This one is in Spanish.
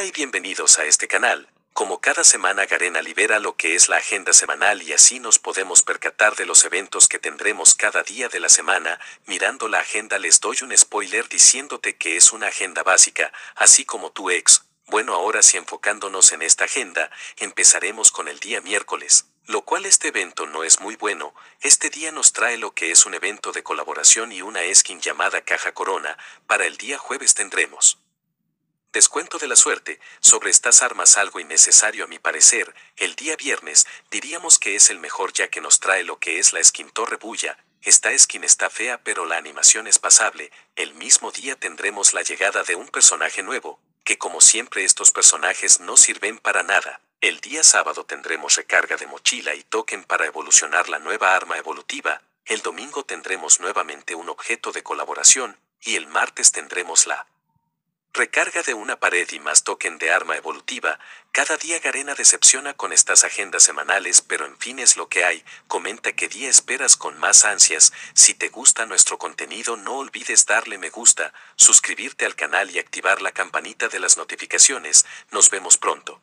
Hola y bienvenidos a este canal. Como cada semana Garena libera lo que es la agenda semanal y así nos podemos percatar de los eventos que tendremos cada día de la semana, mirando la agenda les doy un spoiler diciéndote que es una agenda básica, así como tu ex. Bueno ahora si enfocándonos en esta agenda, empezaremos con el día miércoles lo cual este evento no es muy bueno, este día nos trae lo que es un evento de colaboración y una skin llamada Caja Corona, para el día jueves tendremos Descuento de la suerte, sobre estas armas algo innecesario a mi parecer, el día viernes, diríamos que es el mejor ya que nos trae lo que es la skin torre bulla, esta skin está fea pero la animación es pasable, el mismo día tendremos la llegada de un personaje nuevo, que como siempre estos personajes no sirven para nada. El día sábado tendremos recarga de mochila y token para evolucionar la nueva arma evolutiva, el domingo tendremos nuevamente un objeto de colaboración, y el martes tendremos la Recarga de una pared y más token de arma evolutiva, cada día Garena decepciona con estas agendas semanales, pero en fin es lo que hay, comenta qué día esperas con más ansias, si te gusta nuestro contenido no olvides darle me gusta, suscribirte al canal y activar la campanita de las notificaciones, nos vemos pronto.